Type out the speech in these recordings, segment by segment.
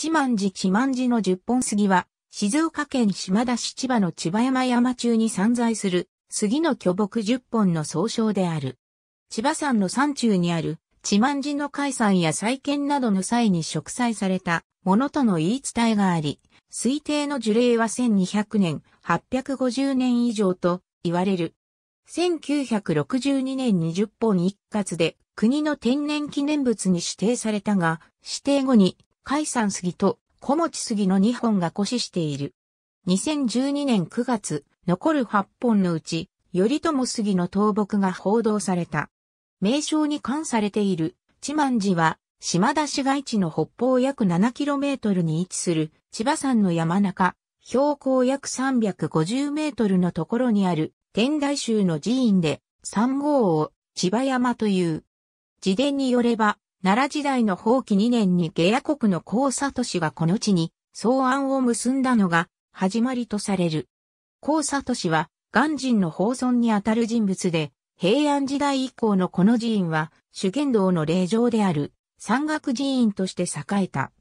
千万寺千万寺の十本杉は、静岡県島田市千葉の千葉山山中に散在する、杉の巨木十本の総称である。千葉山の山中にある、千万寺の解散や再建などの際に植栽されたものとの言い伝えがあり、推定の樹齢は1200年、850年以上と言われる。1962年20本一括で国の天然記念物に指定されたが、指定後に海山杉と小持杉の2本が固死している。2012年9月、残る8本のうち、頼朝杉の倒木が報道された。名称に冠されている、千万寺は、島田市街地の北方約 7km に位置する、千葉山の山中、標高約 350m のところにある、天台宗の寺院で、三号を千葉山という。自伝によれば、奈良時代の法棄2年に下野国の高里氏がこの地に草案を結んだのが始まりとされる。高里氏は鑑真の宝存にあたる人物で、平安時代以降のこの寺院は主剣道の霊場である山岳寺院として栄えた。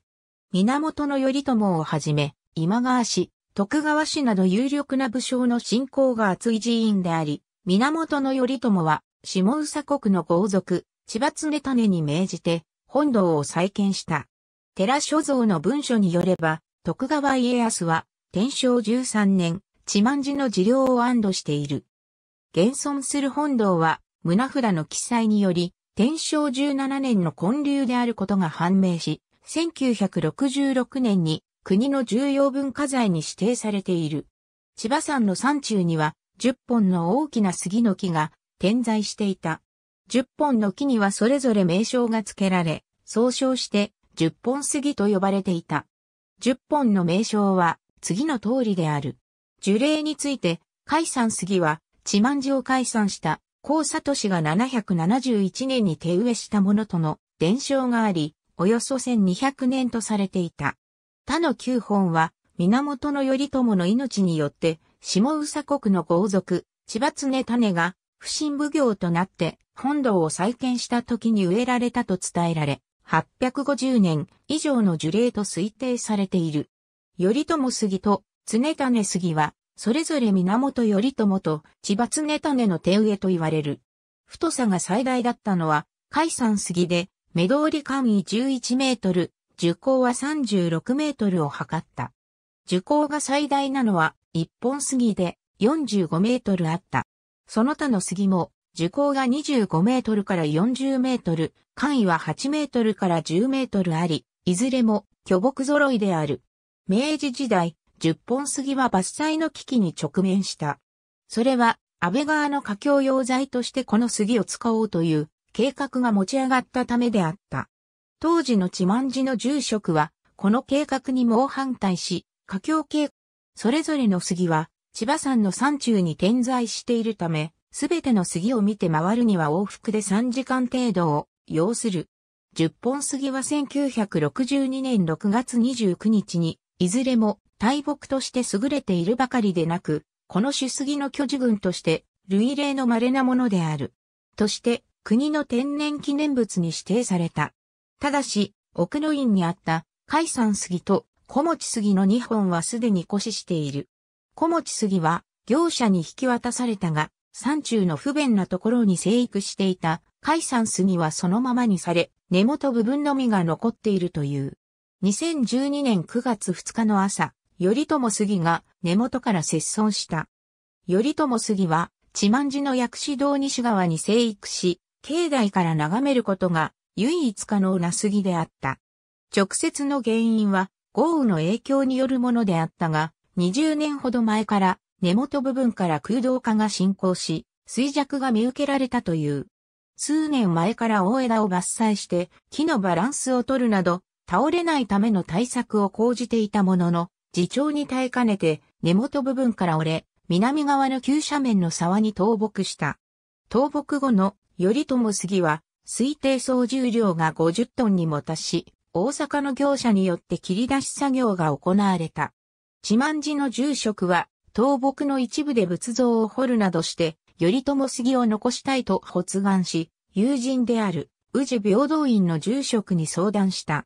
源頼朝をはじめ、今川氏、徳川氏など有力な武将の信仰が厚い寺院であり、源頼朝は下佐国の豪族、千葉常種に命じて本堂を再建した。寺所蔵の文書によれば、徳川家康は天正13年、千万寺の治療を安堵している。現存する本堂は、胸札の記載により、天正17年の建立であることが判明し、1966年に国の重要文化財に指定されている。千葉山の山中には10本の大きな杉の木が点在していた。10本の木にはそれぞれ名称が付けられ、総称して10本杉と呼ばれていた。10本の名称は次の通りである。樹齢について、解散杉は、地万寺を解散した高里氏が771年に手植えしたものとの伝承があり、およそ1200年とされていた。他の9本は、源頼朝の命によって、下宇佐国の豪族、千葉常種が不審奉行となって本堂を再建した時に植えられたと伝えられ、850年以上の樹齢と推定されている。頼朝杉と常種杉は、それぞれ源頼朝と千葉常種の手植えと言われる。太さが最大だったのは、海山杉で、目通り間位11メートル、樹高は36メートルを測った。樹高が最大なのは、一本杉で45メートルあった。その他の杉も、樹高が25メートルから40メートル、簡易は8メートルから10メートルあり、いずれも巨木揃いである。明治時代、十本杉は伐採の危機に直面した。それは、安倍川の架橋用材としてこの杉を使おうという計画が持ち上がったためであった。当時の地万寺の住職は、この計画に猛反対し、架橋計、それぞれの杉は千葉山の山中に点在しているため、すべての杉を見て回るには往復で3時間程度を要する。10本杉は1962年6月29日に、いずれも大木として優れているばかりでなく、この種杉の巨樹群として、類例の稀なものである。として、国の天然記念物に指定された。ただし、奥の院にあった、海山杉と小持杉の2本はすでに枯死している。小持杉は業者に引き渡されたが、山中の不便なところに生育していた海山杉はそのままにされ、根元部分のみが残っているという。2012年9月2日の朝、頼朝杉が根元から切損した。頼朝杉は、千万寺の薬師堂西側に生育し、境内から眺めることが唯一可能な杉であった。直接の原因は豪雨の影響によるものであったが、20年ほど前から根元部分から空洞化が進行し、衰弱が見受けられたという。数年前から大枝を伐採して木のバランスを取るなど、倒れないための対策を講じていたものの、自重に耐えかねて根元部分から折れ、南側の急斜面の沢に倒木した。倒木後の頼朝杉は推定総重量が50トンにも達し、大阪の業者によって切り出し作業が行われた。自慢寺の住職は、倒木の一部で仏像を掘るなどして、頼朝杉を残したいと発願し、友人である、宇治平等院の住職に相談した。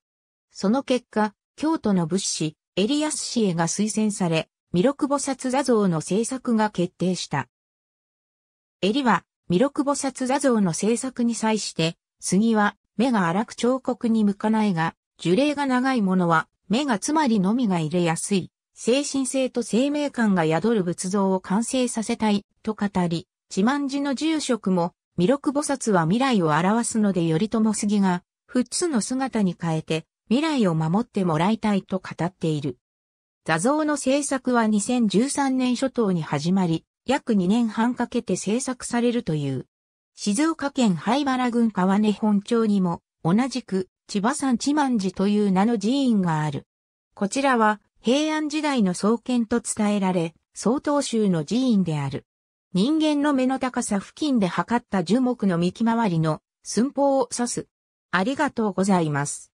その結果、京都の仏師、エリアス氏へが推薦され、弥勒菩薩座像の制作が決定した。エリは、弥勒菩薩座像の制作に際して、杉は目が荒く彫刻に向かないが、樹齢が長いものは目がつまりのみが入れやすい。精神性と生命感が宿る仏像を完成させたいと語り、自慢寺の住職も、弥勒菩薩は未来を表すので頼朝杉が、仏の姿に変えて、未来を守ってもらいたいと語っている。座像の制作は2013年初頭に始まり、約2年半かけて制作されるという。静岡県灰原郡川根本町にも、同じく千葉山千万寺という名の寺院がある。こちらは平安時代の創建と伝えられ、曹洞宗の寺院である。人間の目の高さ付近で測った樹木の幹回りの寸法を指す。ありがとうございます。